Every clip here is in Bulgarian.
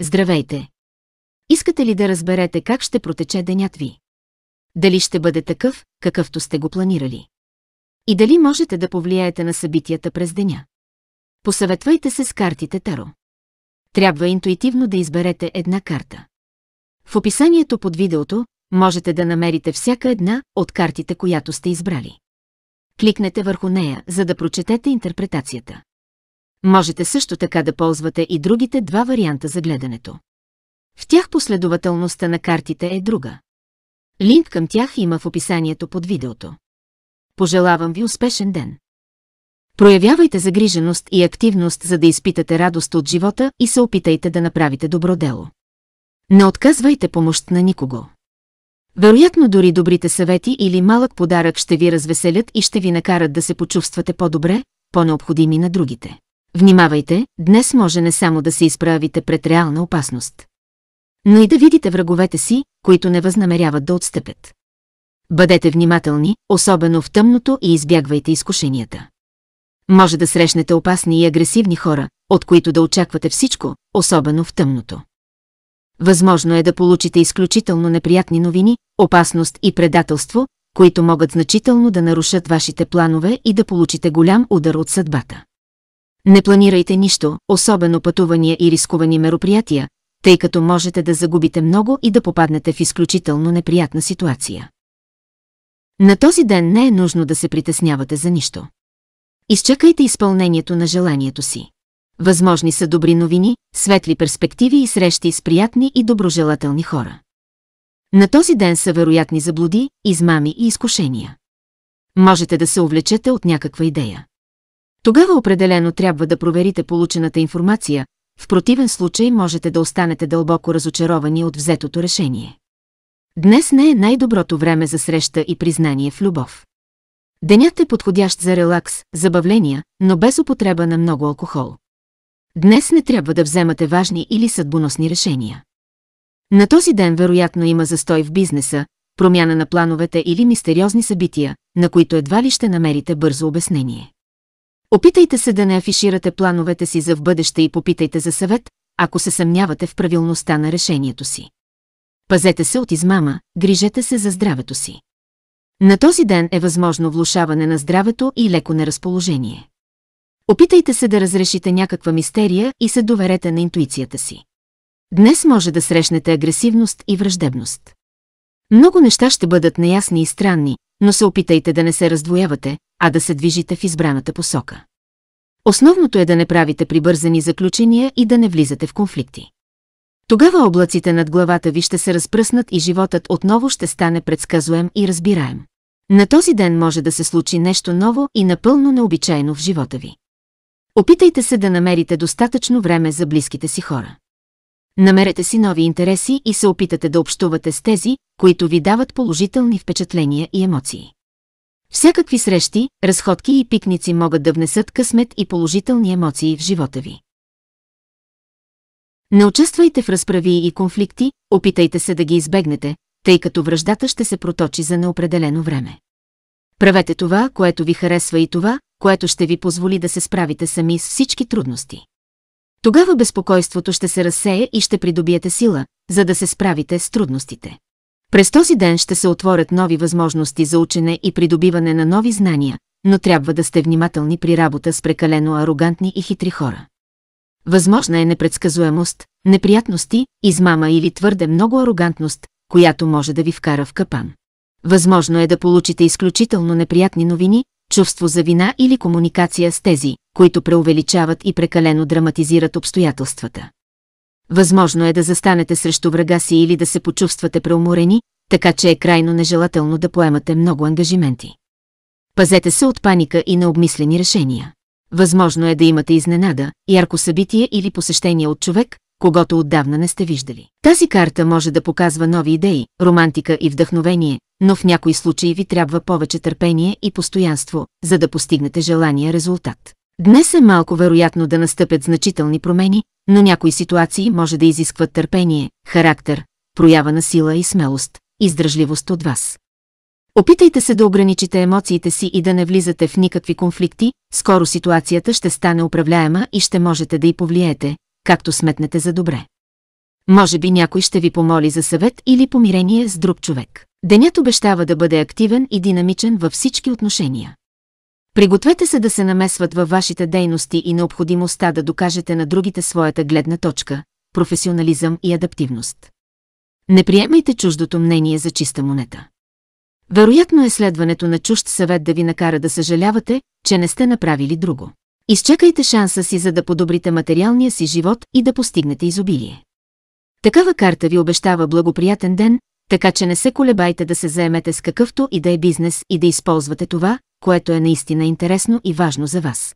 Здравейте! Искате ли да разберете как ще протече денят ви? Дали ще бъде такъв, какъвто сте го планирали? И дали можете да повлияете на събитията през деня? Посъветвайте се с картите Таро. Трябва интуитивно да изберете една карта. В описанието под видеото можете да намерите всяка една от картите, която сте избрали. Кликнете върху нея, за да прочетете интерпретацията. Можете също така да ползвате и другите два варианта за гледането. В тях последователността на картите е друга. Линк към тях има в описанието под видеото. Пожелавам ви успешен ден! Проявявайте загриженост и активност, за да изпитате радост от живота и се опитайте да направите добро дело. Не отказвайте помощ на никого. Вероятно дори добрите съвети или малък подарък ще ви развеселят и ще ви накарат да се почувствате по-добре, по-необходими на другите. Внимавайте, днес може не само да се изправите пред реална опасност, но и да видите враговете си, които не възнамеряват да отстъпят. Бъдете внимателни, особено в тъмното и избягвайте изкушенията. Може да срещнете опасни и агресивни хора, от които да очаквате всичко, особено в тъмното. Възможно е да получите изключително неприятни новини, опасност и предателство, които могат значително да нарушат вашите планове и да получите голям удар от съдбата. Не планирайте нищо, особено пътувания и рискувани мероприятия, тъй като можете да загубите много и да попаднете в изключително неприятна ситуация. На този ден не е нужно да се притеснявате за нищо. Изчакайте изпълнението на желанието си. Възможни са добри новини, светли перспективи и срещи с приятни и доброжелателни хора. На този ден са вероятни заблуди, измами и изкушения. Можете да се увлечете от някаква идея. Тогава определено трябва да проверите получената информация, в противен случай можете да останете дълбоко разочаровани от взетото решение. Днес не е най-доброто време за среща и признание в любов. Денят е подходящ за релакс, забавления, но без употреба на много алкохол. Днес не трябва да вземате важни или съдбоносни решения. На този ден вероятно има застой в бизнеса, промяна на плановете или мистериозни събития, на които едва ли ще намерите бързо обяснение. Опитайте се да не афиширате плановете си за в бъдеще и попитайте за съвет, ако се съмнявате в правилността на решението си. Пазете се от измама, грижете се за здравето си. На този ден е възможно влушаване на здравето и леко неразположение. Опитайте се да разрешите някаква мистерия и се доверете на интуицията си. Днес може да срещнете агресивност и враждебност. Много неща ще бъдат неясни и странни, но се опитайте да не се раздвоявате, а да се движите в избраната посока. Основното е да не правите прибързани заключения и да не влизате в конфликти. Тогава облаците над главата ви ще се разпръснат и животът отново ще стане предсказуем и разбираем. На този ден може да се случи нещо ново и напълно необичайно в живота ви. Опитайте се да намерите достатъчно време за близките си хора. Намерете си нови интереси и се опитате да общувате с тези, които ви дават положителни впечатления и емоции. Всякакви срещи, разходки и пикници могат да внесат късмет и положителни емоции в живота ви. Не участвайте в разправи и конфликти, опитайте се да ги избегнете, тъй като връждата ще се проточи за неопределено време. Правете това, което ви харесва и това, което ще ви позволи да се справите сами с всички трудности. Тогава безпокойството ще се разсее и ще придобиете сила, за да се справите с трудностите. През този ден ще се отворят нови възможности за учене и придобиване на нови знания, но трябва да сте внимателни при работа с прекалено арогантни и хитри хора. Възможна е непредсказуемост, неприятности, измама или твърде много арогантност, която може да ви вкара в капан. Възможно е да получите изключително неприятни новини, чувство за вина или комуникация с тези, които преувеличават и прекалено драматизират обстоятелствата. Възможно е да застанете срещу врага си или да се почувствате преуморени, така че е крайно нежелателно да поемате много ангажименти. Пазете се от паника и необмислени решения. Възможно е да имате изненада, ярко събитие или посещение от човек, когато отдавна не сте виждали. Тази карта може да показва нови идеи, романтика и вдъхновение, но в някои случаи ви трябва повече търпение и постоянство, за да постигнете желания резултат. Днес е малко вероятно да настъпят значителни промени, но някои ситуации може да изискват търпение, характер, проява на сила и смелост, издръжливост от вас. Опитайте се да ограничите емоциите си и да не влизате в никакви конфликти, скоро ситуацията ще стане управляема и ще можете да й повлияете, както сметнете за добре. Може би някой ще ви помоли за съвет или помирение с друг човек. Денят обещава да бъде активен и динамичен във всички отношения. Пригответе се да се намесват във вашите дейности и необходимостта да докажете на другите своята гледна точка, професионализъм и адаптивност. Не приемайте чуждото мнение за чиста монета. Вероятно е следването на чужд съвет да ви накара да съжалявате, че не сте направили друго. Изчакайте шанса си, за да подобрите материалния си живот и да постигнете изобилие. Такава карта ви обещава благоприятен ден, така че не се колебайте да се заемете с какъвто и да е бизнес и да използвате това, което е наистина интересно и важно за вас.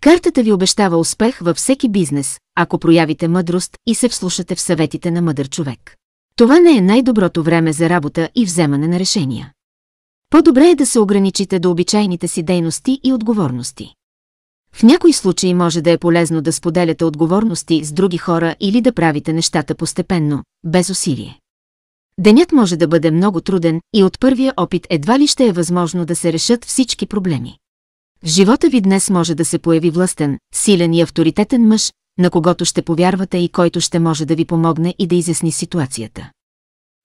Картата ви обещава успех във всеки бизнес, ако проявите мъдрост и се вслушате в съветите на мъдър човек. Това не е най-доброто време за работа и вземане на решения. По-добре е да се ограничите до обичайните си дейности и отговорности. В някои случаи може да е полезно да споделяте отговорности с други хора или да правите нещата постепенно, без усилие. Денят може да бъде много труден и от първия опит едва ли ще е възможно да се решат всички проблеми. В живота ви днес може да се появи властен, силен и авторитетен мъж, на когото ще повярвате и който ще може да ви помогне и да изясни ситуацията.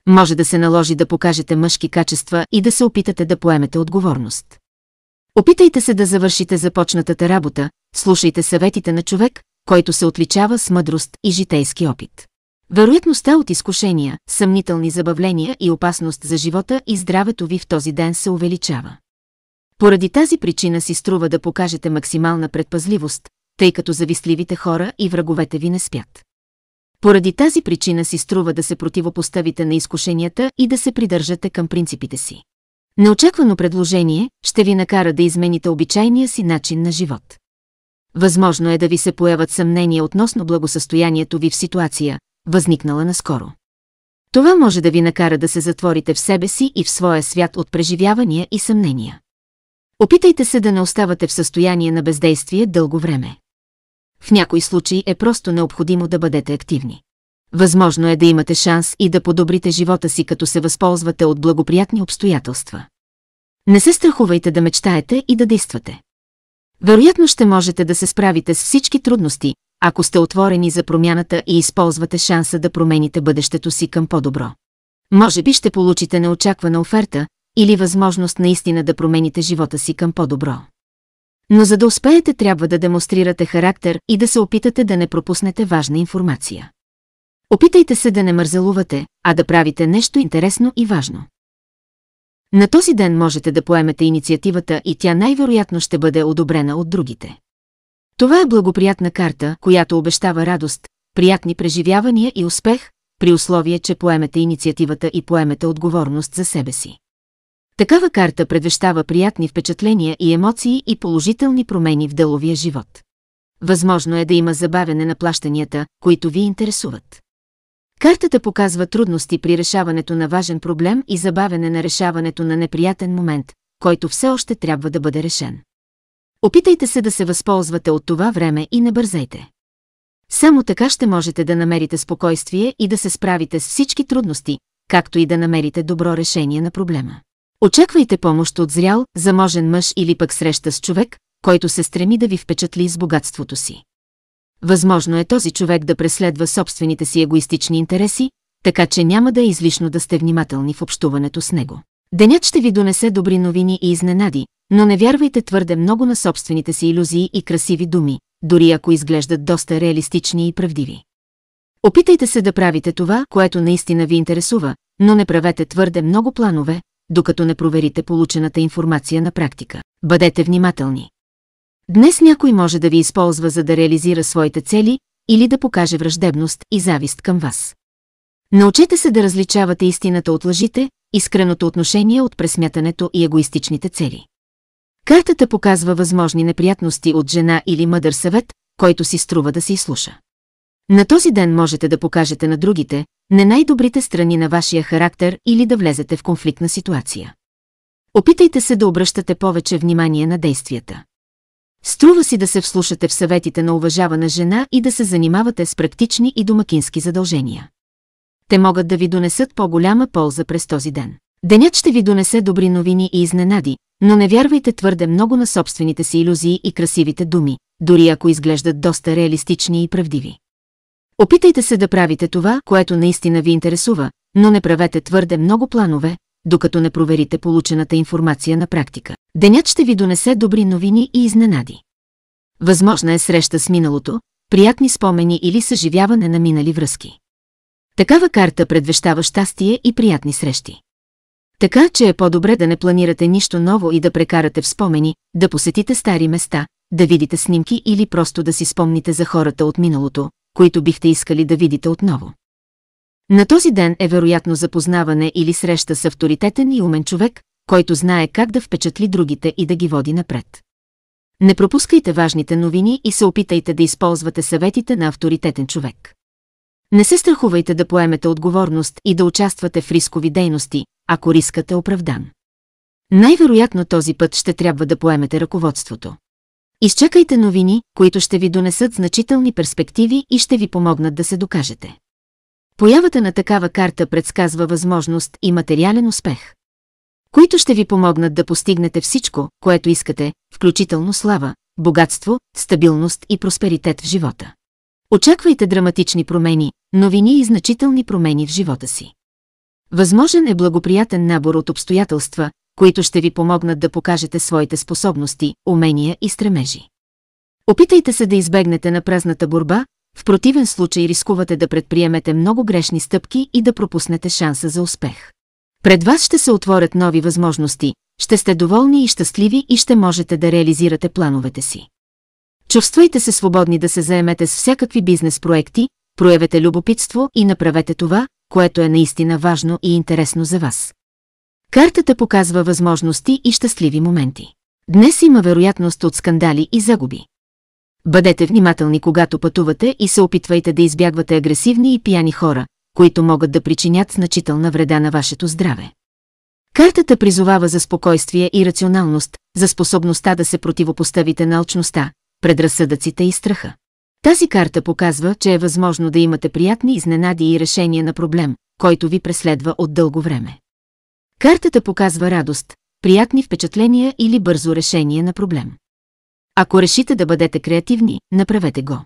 Може да се наложи да покажете мъжки качества и да се опитате да поемете отговорност. Опитайте се да завършите започнатата работа, слушайте съветите на човек, който се отличава с мъдрост и житейски опит. Вероятността от изкушения, съмнителни забавления и опасност за живота и здравето ви в този ден се увеличава. Поради тази причина си струва да покажете максимална предпазливост, тъй като завистливите хора и враговете ви не спят. Поради тази причина си струва да се противопоставите на изкушенията и да се придържате към принципите си. Неочаквано предложение ще ви накара да измените обичайния си начин на живот. Възможно е да ви се появат съмнения относно благосъстоянието ви в ситуация, възникнала наскоро. Това може да ви накара да се затворите в себе си и в своя свят от преживявания и съмнения. Опитайте се да не оставате в състояние на бездействие дълго време. В някои случаи е просто необходимо да бъдете активни. Възможно е да имате шанс и да подобрите живота си, като се възползвате от благоприятни обстоятелства. Не се страхувайте да мечтаете и да действате. Вероятно ще можете да се справите с всички трудности, ако сте отворени за промяната и използвате шанса да промените бъдещето си към по-добро. Може би ще получите неочаквана оферта или възможност наистина да промените живота си към по-добро. Но за да успеете трябва да демонстрирате характер и да се опитате да не пропуснете важна информация. Опитайте се да не мързелувате, а да правите нещо интересно и важно. На този ден можете да поемете инициативата и тя най-вероятно ще бъде одобрена от другите. Това е благоприятна карта, която обещава радост, приятни преживявания и успех, при условие, че поемете инициативата и поемете отговорност за себе си. Такава карта предвещава приятни впечатления и емоции и положителни промени в деловия живот. Възможно е да има забавяне на плащанията, които ви интересуват. Картата показва трудности при решаването на важен проблем и забавяне на решаването на неприятен момент, който все още трябва да бъде решен. Опитайте се да се възползвате от това време и не бързайте. Само така ще можете да намерите спокойствие и да се справите с всички трудности, както и да намерите добро решение на проблема. Очаквайте помощ от зрял, заможен мъж или пък среща с човек, който се стреми да ви впечатли с богатството си. Възможно е този човек да преследва собствените си егоистични интереси, така че няма да е излишно да сте внимателни в общуването с него. Денят ще ви донесе добри новини и изненади, но не вярвайте твърде много на собствените си иллюзии и красиви думи, дори ако изглеждат доста реалистични и правдиви. Опитайте се да правите това, което наистина ви интересува, но не правете твърде много планове, докато не проверите получената информация на практика. Бъдете внимателни. Днес някой може да ви използва за да реализира своите цели или да покаже враждебност и завист към вас. Научете се да различавате истината от лъжите искреното отношение от пресмятането и егоистичните цели. Картата показва възможни неприятности от жена или мъдър съвет, който си струва да се изслуша. На този ден можете да покажете на другите не най-добрите страни на вашия характер или да влезете в конфликтна ситуация. Опитайте се да обръщате повече внимание на действията. Струва си да се вслушате в съветите на уважавана жена и да се занимавате с практични и домакински задължения те могат да ви донесат по-голяма полза през този ден. Денят ще ви донесе добри новини и изненади, но не вярвайте твърде много на собствените си иллюзии и красивите думи, дори ако изглеждат доста реалистични и правдиви. Опитайте се да правите това, което наистина ви интересува, но не правете твърде много планове, докато не проверите получената информация на практика. Денят ще ви донесе добри новини и изненади. Възможна е среща с миналото, приятни спомени или съживяване на минали връзки. Такава карта предвещава щастие и приятни срещи. Така, че е по-добре да не планирате нищо ново и да прекарате в спомени, да посетите стари места, да видите снимки или просто да си спомните за хората от миналото, които бихте искали да видите отново. На този ден е вероятно запознаване или среща с авторитетен и умен човек, който знае как да впечатли другите и да ги води напред. Не пропускайте важните новини и се опитайте да използвате съветите на авторитетен човек. Не се страхувайте да поемете отговорност и да участвате в рискови дейности, ако рискът е оправдан. Най-вероятно този път ще трябва да поемете ръководството. Изчакайте новини, които ще ви донесат значителни перспективи и ще ви помогнат да се докажете. Появата на такава карта предсказва възможност и материален успех, които ще ви помогнат да постигнете всичко, което искате, включително слава, богатство, стабилност и просперитет в живота. Очаквайте драматични промени, новини и значителни промени в живота си. Възможен е благоприятен набор от обстоятелства, които ще ви помогнат да покажете своите способности, умения и стремежи. Опитайте се да избегнете на празната борба, в противен случай рискувате да предприемете много грешни стъпки и да пропуснете шанса за успех. Пред вас ще се отворят нови възможности, ще сте доволни и щастливи и ще можете да реализирате плановете си. Чувствайте се свободни да се заемете с всякакви бизнес проекти, проявете любопитство и направете това, което е наистина важно и интересно за вас. Картата показва възможности и щастливи моменти. Днес има вероятност от скандали и загуби. Бъдете внимателни когато пътувате и се опитвайте да избягвате агресивни и пияни хора, които могат да причинят значителна вреда на вашето здраве. Картата призовава за спокойствие и рационалност, за способността да се противопоставите на алчността, предразсъдъците и страха. Тази карта показва, че е възможно да имате приятни изненади и решения на проблем, който ви преследва от дълго време. Картата показва радост, приятни впечатления или бързо решение на проблем. Ако решите да бъдете креативни, направете го.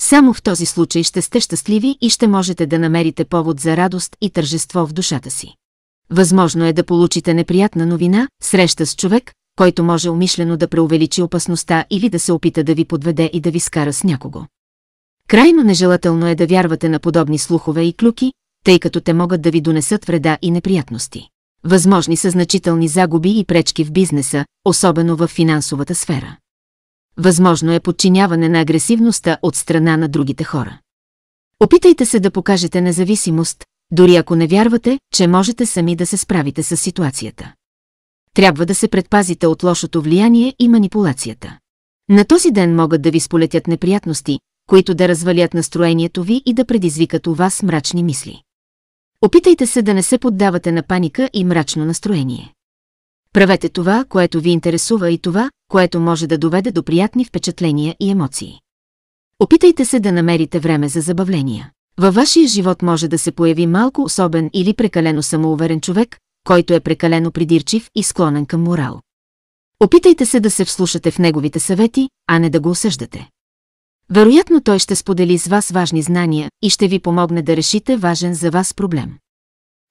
Само в този случай ще сте щастливи и ще можете да намерите повод за радост и тържество в душата си. Възможно е да получите неприятна новина, среща с човек, който може умишлено да преувеличи опасността или да се опита да ви подведе и да ви скара с някого. Крайно нежелателно е да вярвате на подобни слухове и клюки, тъй като те могат да ви донесат вреда и неприятности. Възможни са значителни загуби и пречки в бизнеса, особено в финансовата сфера. Възможно е подчиняване на агресивността от страна на другите хора. Опитайте се да покажете независимост, дори ако не вярвате, че можете сами да се справите с ситуацията трябва да се предпазите от лошото влияние и манипулацията. На този ден могат да ви сполетят неприятности, които да развалят настроението ви и да предизвикат у вас мрачни мисли. Опитайте се да не се поддавате на паника и мрачно настроение. Правете това, което ви интересува и това, което може да доведе до приятни впечатления и емоции. Опитайте се да намерите време за забавления. Във вашия живот може да се появи малко особен или прекалено самоуверен човек, който е прекалено придирчив и склонен към морал. Опитайте се да се вслушате в неговите съвети, а не да го осъждате. Вероятно той ще сподели с вас важни знания и ще ви помогне да решите важен за вас проблем.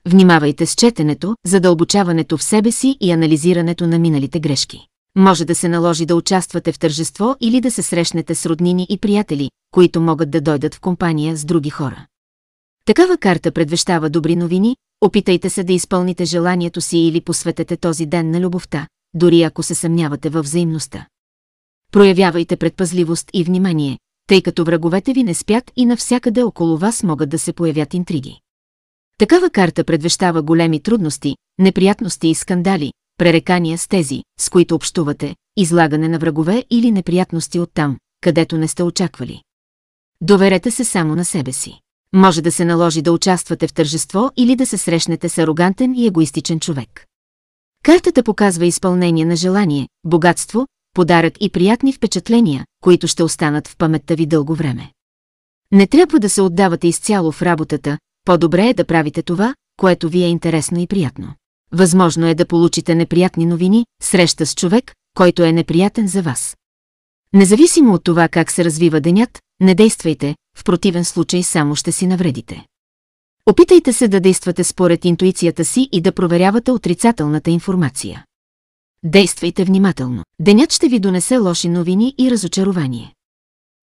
Внимавайте с четенето, задълбочаването в себе си и анализирането на миналите грешки. Може да се наложи да участвате в тържество или да се срещнете с роднини и приятели, които могат да дойдат в компания с други хора. Такава карта предвещава добри новини, Опитайте се да изпълните желанието си или посветете този ден на любовта, дори ако се съмнявате във взаимността. Проявявайте предпазливост и внимание, тъй като враговете ви не спят и навсякъде около вас могат да се появят интриги. Такава карта предвещава големи трудности, неприятности и скандали, пререкания с тези, с които общувате, излагане на врагове или неприятности оттам, където не сте очаквали. Доверете се само на себе си може да се наложи да участвате в тържество или да се срещнете с арогантен и егоистичен човек. Картата показва изпълнение на желание, богатство, подарък и приятни впечатления, които ще останат в паметта ви дълго време. Не трябва да се отдавате изцяло в работата, по-добре е да правите това, което ви е интересно и приятно. Възможно е да получите неприятни новини, среща с човек, който е неприятен за вас. Независимо от това как се развива денят, не действайте, в противен случай само ще си навредите. Опитайте се да действате според интуицията си и да проверявате отрицателната информация. Действайте внимателно. Денят ще ви донесе лоши новини и разочарование.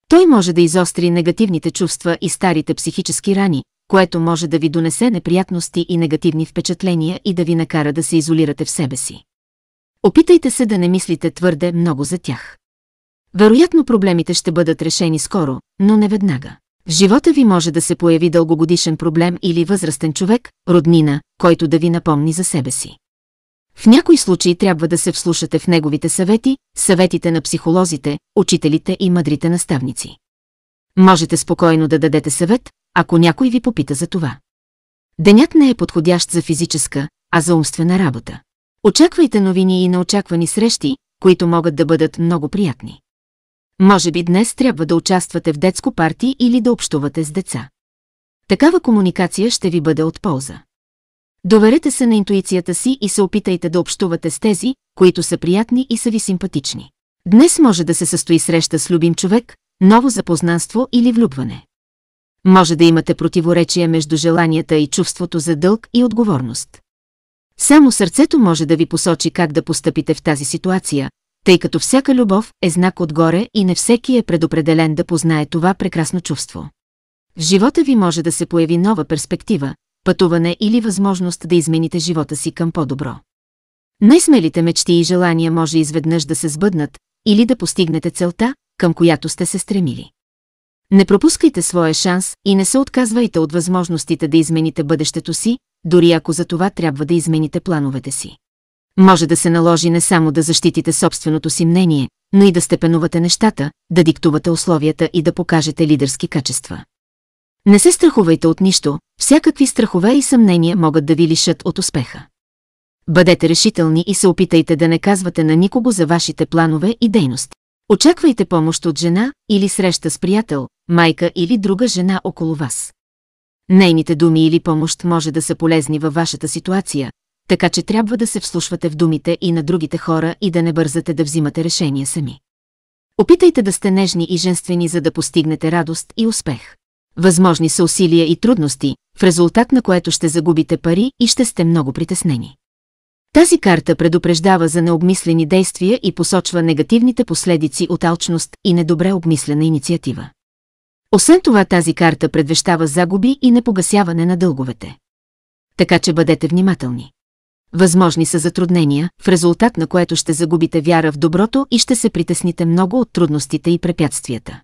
Той може да изостри негативните чувства и старите психически рани, което може да ви донесе неприятности и негативни впечатления и да ви накара да се изолирате в себе си. Опитайте се да не мислите твърде много за тях. Вероятно проблемите ще бъдат решени скоро, но не веднага. В живота ви може да се появи дългогодишен проблем или възрастен човек, роднина, който да ви напомни за себе си. В някои случаи трябва да се вслушате в неговите съвети, съветите на психолозите, учителите и мъдрите наставници. Можете спокойно да дадете съвет, ако някой ви попита за това. Денят не е подходящ за физическа, а за умствена работа. Очаквайте новини и неочаквани срещи, които могат да бъдат много приятни. Може би днес трябва да участвате в детско парти или да общувате с деца. Такава комуникация ще ви бъде от полза. Доверете се на интуицията си и се опитайте да общувате с тези, които са приятни и са ви симпатични. Днес може да се състои среща с любим човек, ново запознанство или влюбване. Може да имате противоречие между желанията и чувството за дълг и отговорност. Само сърцето може да ви посочи как да постъпите в тази ситуация, тъй като всяка любов е знак отгоре и не всеки е предопределен да познае това прекрасно чувство. В живота ви може да се появи нова перспектива, пътуване или възможност да измените живота си към по-добро. Най-смелите мечти и желания може изведнъж да се сбъднат или да постигнете целта, към която сте се стремили. Не пропускайте своя шанс и не се отказвайте от възможностите да измените бъдещето си, дори ако за това трябва да измените плановете си може да се наложи не само да защитите собственото си мнение, но и да степенувате нещата, да диктувате условията и да покажете лидерски качества. Не се страхувайте от нищо, всякакви страхове и съмнения могат да ви лишат от успеха. Бъдете решителни и се опитайте да не казвате на никого за вашите планове и дейности. Очаквайте помощ от жена или среща с приятел, майка или друга жена около вас. Нейните думи или помощ може да са полезни във вашата ситуация, така че трябва да се вслушвате в думите и на другите хора и да не бързате да взимате решения сами. Опитайте да сте нежни и женствени, за да постигнете радост и успех. Възможни са усилия и трудности, в резултат на което ще загубите пари и ще сте много притеснени. Тази карта предупреждава за необмислени действия и посочва негативните последици от алчност и недобре обмислена инициатива. Освен това тази карта предвещава загуби и непогасяване на дълговете. Така че бъдете внимателни. Възможни са затруднения, в резултат на което ще загубите вяра в доброто и ще се притесните много от трудностите и препятствията.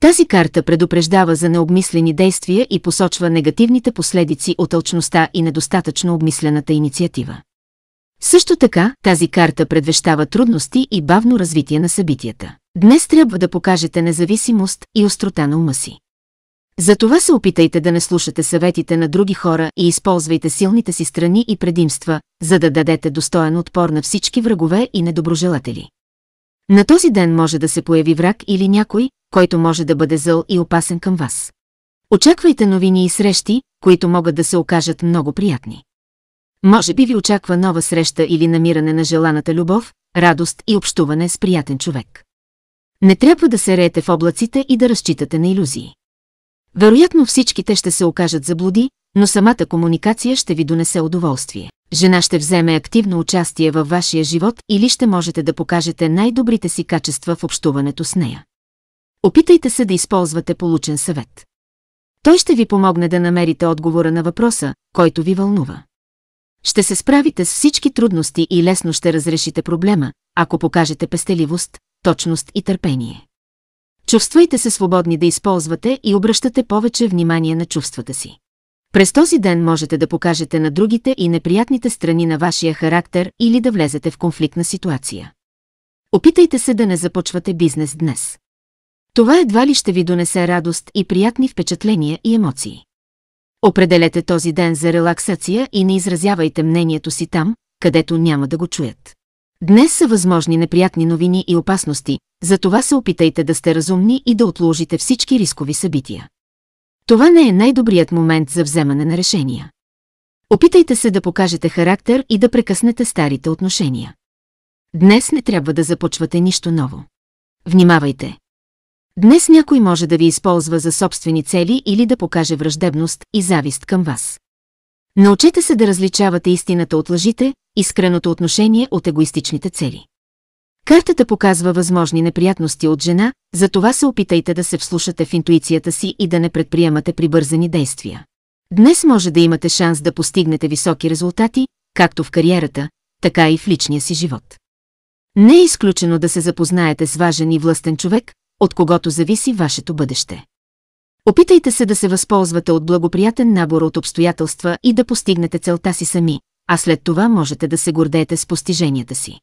Тази карта предупреждава за необмислени действия и посочва негативните последици от алчността и недостатъчно обмислената инициатива. Също така, тази карта предвещава трудности и бавно развитие на събитията. Днес трябва да покажете независимост и острота на ума си. Затова се опитайте да не слушате съветите на други хора и използвайте силните си страни и предимства, за да дадете достоен отпор на всички врагове и недоброжелатели. На този ден може да се появи враг или някой, който може да бъде зъл и опасен към вас. Очаквайте новини и срещи, които могат да се окажат много приятни. Може би ви очаква нова среща или намиране на желаната любов, радост и общуване с приятен човек. Не трябва да се реете в облаците и да разчитате на иллюзии. Вероятно всички те ще се окажат заблуди, но самата комуникация ще ви донесе удоволствие. Жена ще вземе активно участие във вашия живот или ще можете да покажете най-добрите си качества в общуването с нея. Опитайте се да използвате получен съвет. Той ще ви помогне да намерите отговора на въпроса, който ви вълнува. Ще се справите с всички трудности и лесно ще разрешите проблема, ако покажете пестеливост, точност и търпение. Чувствайте се свободни да използвате и обръщате повече внимание на чувствата си. През този ден можете да покажете на другите и неприятните страни на вашия характер или да влезете в конфликтна ситуация. Опитайте се да не започвате бизнес днес. Това едва ли ще ви донесе радост и приятни впечатления и емоции. Определете този ден за релаксация и не изразявайте мнението си там, където няма да го чуят. Днес са възможни неприятни новини и опасности, затова се опитайте да сте разумни и да отложите всички рискови събития. Това не е най-добрият момент за вземане на решения. Опитайте се да покажете характер и да прекъснете старите отношения. Днес не трябва да започвате нищо ново. Внимавайте! Днес някой може да ви използва за собствени цели или да покаже враждебност и завист към вас. Научете се да различавате истината от лъжите, искреното отношение от егоистичните цели. Картата показва възможни неприятности от жена, затова се опитайте да се вслушате в интуицията си и да не предприемате прибързани действия. Днес може да имате шанс да постигнете високи резултати, както в кариерата, така и в личния си живот. Не е изключено да се запознаете с важен и властен човек, от когото зависи вашето бъдеще. Опитайте се да се възползвате от благоприятен набор от обстоятелства и да постигнете целта си сами, а след това можете да се гордеете с постиженията си.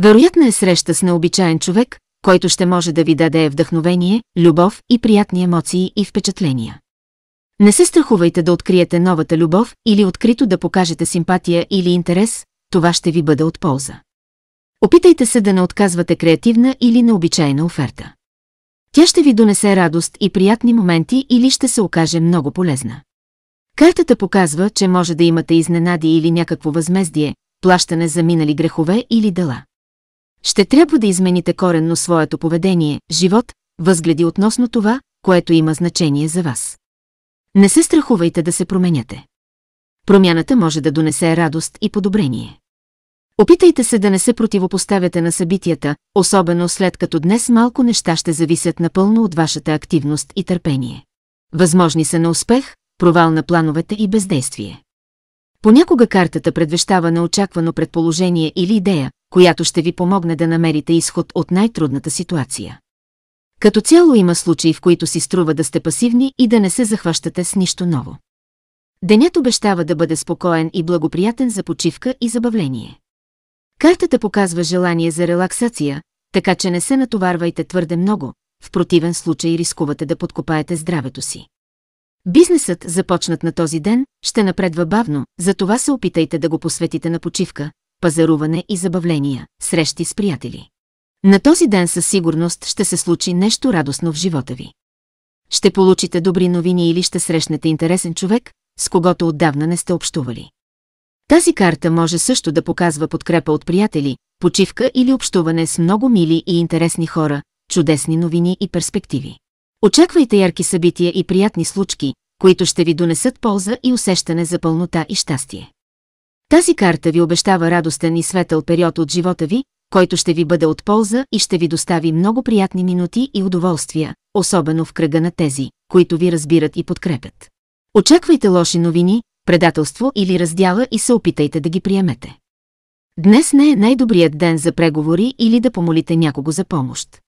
Вероятна е среща с необичаен човек, който ще може да ви даде вдъхновение, любов и приятни емоции и впечатления. Не се страхувайте да откриете новата любов или открито да покажете симпатия или интерес, това ще ви бъде от полза. Опитайте се да не отказвате креативна или необичайна оферта. Тя ще ви донесе радост и приятни моменти или ще се окаже много полезна. Картата показва, че може да имате изненади или някакво възмездие, плащане за минали грехове или дела. Ще трябва да измените коренно своето поведение, живот, възгледи относно това, което има значение за вас. Не се страхувайте да се променяте. Промяната може да донесе радост и подобрение. Опитайте се да не се противопоставяте на събитията, особено след като днес малко неща ще зависят напълно от вашата активност и търпение. Възможни са на успех, провал на плановете и бездействие. Понякога картата предвещава неочаквано предположение или идея, която ще ви помогне да намерите изход от най-трудната ситуация. Като цяло има случаи, в които си струва да сте пасивни и да не се захващате с нищо ново. Денят обещава да бъде спокоен и благоприятен за почивка и забавление. Картата показва желание за релаксация, така че не се натоварвайте твърде много, в противен случай рискувате да подкопаете здравето си. Бизнесът, започнат на този ден, ще напредва бавно, затова се опитайте да го посветите на почивка, пазаруване и забавления, срещи с приятели. На този ден със сигурност ще се случи нещо радостно в живота ви. Ще получите добри новини или ще срещнете интересен човек, с когото отдавна не сте общували. Тази карта може също да показва подкрепа от приятели, почивка или общуване с много мили и интересни хора, чудесни новини и перспективи. Очаквайте ярки събития и приятни случки, които ще ви донесат полза и усещане за пълнота и щастие. Тази карта ви обещава радостен и светъл период от живота ви, който ще ви бъде от полза и ще ви достави много приятни минути и удоволствия, особено в кръга на тези, които ви разбират и подкрепят. Очаквайте лоши новини, предателство или раздяла и се опитайте да ги приемете. Днес не е най-добрият ден за преговори или да помолите някого за помощ.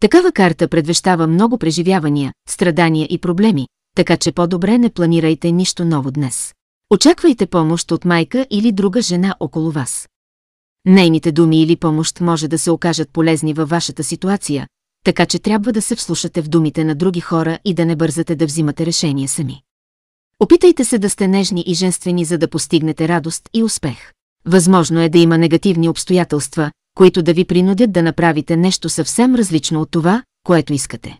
Такава карта предвещава много преживявания, страдания и проблеми, така че по-добре не планирайте нищо ново днес. Очаквайте помощ от майка или друга жена около вас. Нейните думи или помощ може да се окажат полезни във вашата ситуация, така че трябва да се вслушате в думите на други хора и да не бързате да взимате решения сами. Опитайте се да сте нежни и женствени, за да постигнете радост и успех. Възможно е да има негативни обстоятелства, които да ви принудят да направите нещо съвсем различно от това, което искате.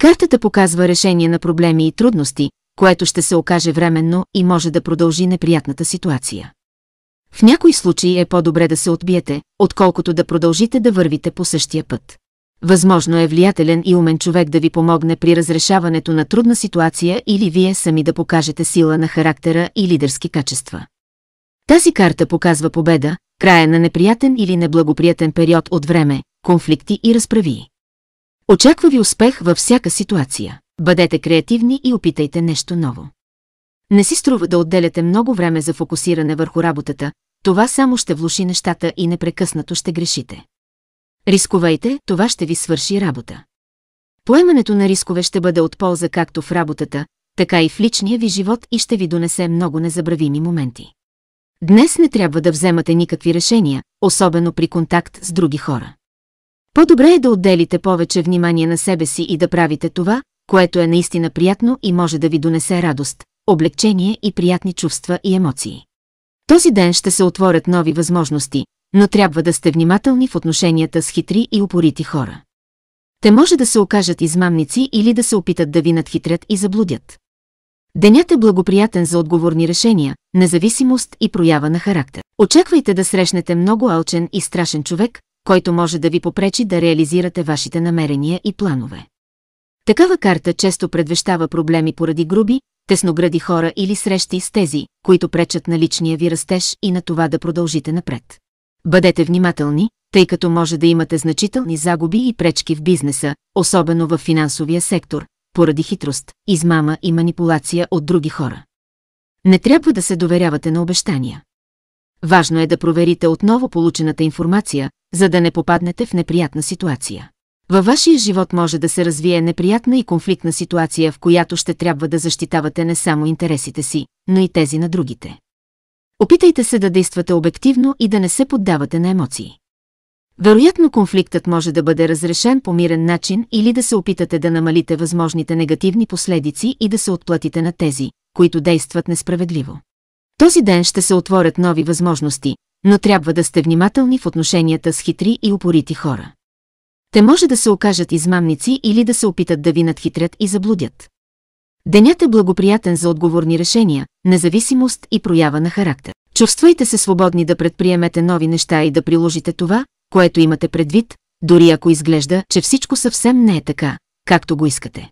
Картата показва решение на проблеми и трудности, което ще се окаже временно и може да продължи неприятната ситуация. В някои случаи е по-добре да се отбиете, отколкото да продължите да вървите по същия път. Възможно е влиятелен и умен човек да ви помогне при разрешаването на трудна ситуация или вие сами да покажете сила на характера и лидерски качества. Тази карта показва победа, края на неприятен или неблагоприятен период от време, конфликти и разправи. Очаква ви успех във всяка ситуация. Бъдете креативни и опитайте нещо ново. Не си струва да отделяте много време за фокусиране върху работата, това само ще влуши нещата и непрекъснато ще грешите. Рискувайте, това ще ви свърши работа. Поемането на рискове ще бъде от полза както в работата, така и в личния ви живот и ще ви донесе много незабравими моменти. Днес не трябва да вземате никакви решения, особено при контакт с други хора. По-добре е да отделите повече внимание на себе си и да правите това, което е наистина приятно и може да ви донесе радост, облегчение и приятни чувства и емоции. Този ден ще се отворят нови възможности, но трябва да сте внимателни в отношенията с хитри и упорити хора. Те може да се окажат измамници или да се опитат да ви надхитрят и заблудят. Денят е благоприятен за отговорни решения, независимост и проява на характер. Очаквайте да срещнете много алчен и страшен човек, който може да ви попречи да реализирате вашите намерения и планове. Такава карта често предвещава проблеми поради груби, тесногради хора или срещи с тези, които пречат на личния ви растеж и на това да продължите напред. Бъдете внимателни, тъй като може да имате значителни загуби и пречки в бизнеса, особено в финансовия сектор, поради хитрост, измама и манипулация от други хора. Не трябва да се доверявате на обещания. Важно е да проверите отново получената информация, за да не попаднете в неприятна ситуация. Във вашия живот може да се развие неприятна и конфликтна ситуация, в която ще трябва да защитавате не само интересите си, но и тези на другите. Опитайте се да действате обективно и да не се поддавате на емоции. Вероятно конфликтът може да бъде разрешен по мирен начин или да се опитате да намалите възможните негативни последици и да се отплатите на тези, които действат несправедливо. Този ден ще се отворят нови възможности, но трябва да сте внимателни в отношенията с хитри и упорити хора. Те може да се окажат измамници или да се опитат да ви надхитрят и заблудят. Денят е благоприятен за отговорни решения, независимост и проява на характер. Чувствайте се свободни да предприемете нови неща и да приложите това, което имате предвид, дори ако изглежда, че всичко съвсем не е така, както го искате.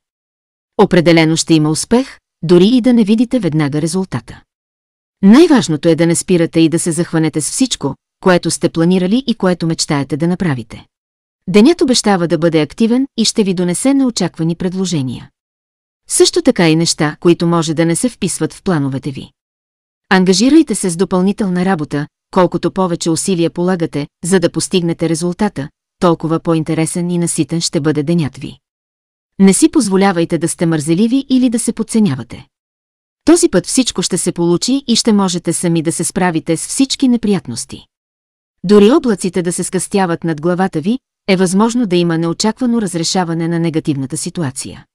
Определено ще има успех, дори и да не видите веднага резултата. Най-важното е да не спирате и да се захванете с всичко, което сте планирали и което мечтаете да направите. Денят обещава да бъде активен и ще ви донесе неочаквани предложения. Също така и неща, които може да не се вписват в плановете ви. Ангажирайте се с допълнителна работа, колкото повече усилия полагате, за да постигнете резултата, толкова по-интересен и наситен ще бъде денят ви. Не си позволявайте да сте мързеливи или да се подценявате. Този път всичко ще се получи и ще можете сами да се справите с всички неприятности. Дори облаците да се скъстяват над главата ви, е възможно да има неочаквано разрешаване на негативната ситуация.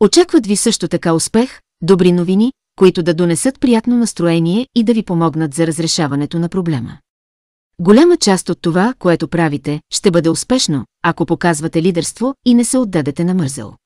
Очакват ви също така успех, добри новини, които да донесат приятно настроение и да ви помогнат за разрешаването на проблема. Голяма част от това, което правите, ще бъде успешно, ако показвате лидерство и не се отдадете на мързел.